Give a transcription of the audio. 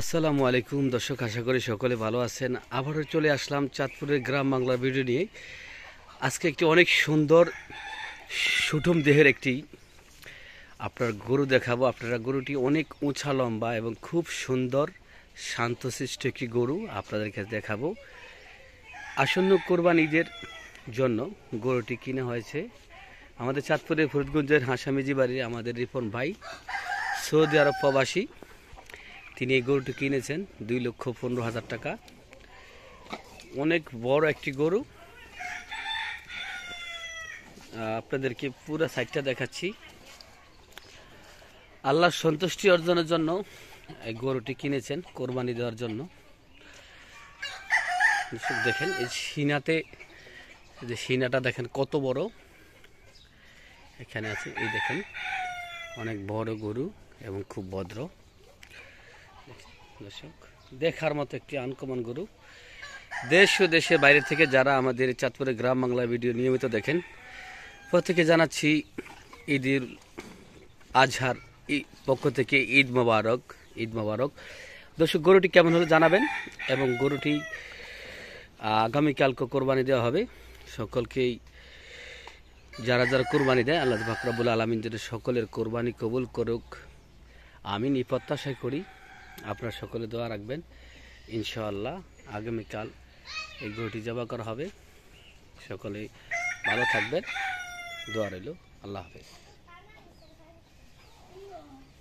আসসালামু আলাইকুম দর্শক আশা করি সকলে ভালো আছেন আবারও চলে আসলাম চাঁদপুরের গ্রাম বাংলা ভিডিও নিয়ে আজকে একটি অনেক সুন্দর সুঠুম দেহের একটি আপনার গরু দেখাবো আপনারা গরুটি অনেক উঁচা লম্বা এবং খুব সুন্দর শান্তশিষ্ট একটি গরু আপনাদেরকে দেখাবো আসন্ন কোরবানিদের জন্য গরুটি কিনা হয়েছে আমাদের চাঁদপুরের ফরিদগঞ্জের হাসামিজি বাড়ির আমাদের রিপন ভাই সৌদি আরব প্রবাসী তিনি এই গরুটি কিনেছেন দুই লক্ষ পনেরো হাজার টাকা অনেক বড় একটি গরু আপনাদেরকে পুরো সাইডটা দেখাচ্ছি আল্লাহর সন্তুষ্টি অর্জনের জন্য এই গরুটি কিনেছেন কোরবানি দেওয়ার জন্য দেখেন এই সিনাতে যে সিনাটা দেখেন কত বড় এখানে আছে এই দেখেন অনেক বড় গরু এবং খুব ভদ্র দর্শক দেখার মতো একটি আনকমন গরু দেশ ও দেশের বাইরে থেকে যারা আমাদের চাঁদপুরে গ্রাম বাংলা ভিডিও নিয়মিত দেখেন প্রত্যেকে জানাচ্ছি ঈদের আজহার পক্ষ থেকে ঈদ মোবারক ঈদ মোবারক দর্শক গরুটি কেমন হলো জানাবেন এবং গরুটি আগামীকালকে কোরবানি দেওয়া হবে সকলকেই যারা যারা কোরবানি দেয় আল্লাহ ফাকরাবুল আলমিন যেন সকলের কোরবানি কবুল করুক আমি নিপ্রত্যাশা করি আপনার সকলে দোয়া রাখবেন ইনশাআল্লাহ আগামীকাল এই ঘটি জবা করা হবে সকলে ভালো থাকবেন দোয়া রইল আল্লাহ হাফেজ